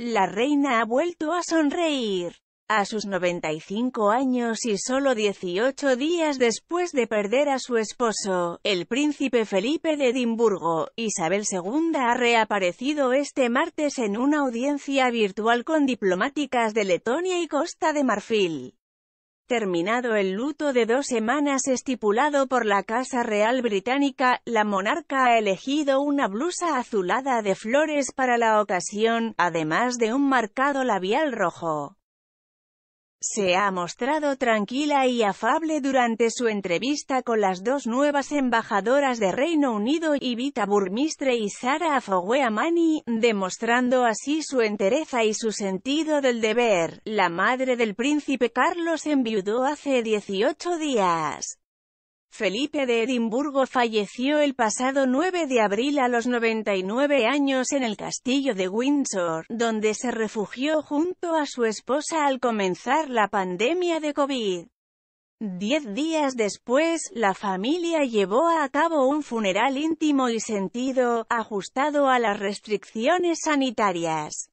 La reina ha vuelto a sonreír. A sus 95 años y solo 18 días después de perder a su esposo, el príncipe Felipe de Edimburgo, Isabel II ha reaparecido este martes en una audiencia virtual con diplomáticas de Letonia y Costa de Marfil. Terminado el luto de dos semanas estipulado por la Casa Real Británica, la monarca ha elegido una blusa azulada de flores para la ocasión, además de un marcado labial rojo. Se ha mostrado tranquila y afable durante su entrevista con las dos nuevas embajadoras de Reino Unido, Ivita Burmistre y Sara Afogueamani, demostrando así su entereza y su sentido del deber. La madre del príncipe Carlos enviudó hace 18 días. Felipe de Edimburgo falleció el pasado 9 de abril a los 99 años en el castillo de Windsor, donde se refugió junto a su esposa al comenzar la pandemia de COVID. Diez días después, la familia llevó a cabo un funeral íntimo y sentido, ajustado a las restricciones sanitarias.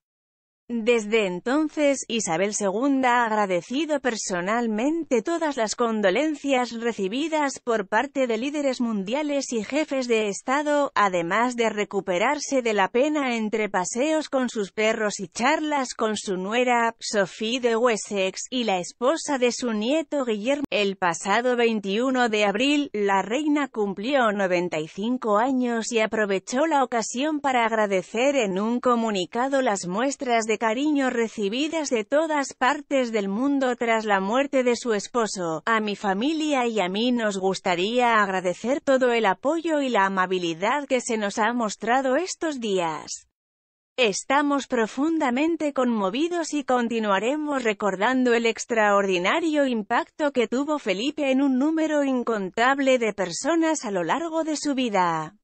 Desde entonces, Isabel II ha agradecido personalmente todas las condolencias recibidas por parte de líderes mundiales y jefes de Estado, además de recuperarse de la pena entre paseos con sus perros y charlas con su nuera, Sophie de Wessex, y la esposa de su nieto Guillermo. El pasado 21 de abril, la reina cumplió 95 años y aprovechó la ocasión para agradecer en un comunicado las muestras de cariño recibidas de todas partes del mundo tras la muerte de su esposo. A mi familia y a mí nos gustaría agradecer todo el apoyo y la amabilidad que se nos ha mostrado estos días. Estamos profundamente conmovidos y continuaremos recordando el extraordinario impacto que tuvo Felipe en un número incontable de personas a lo largo de su vida.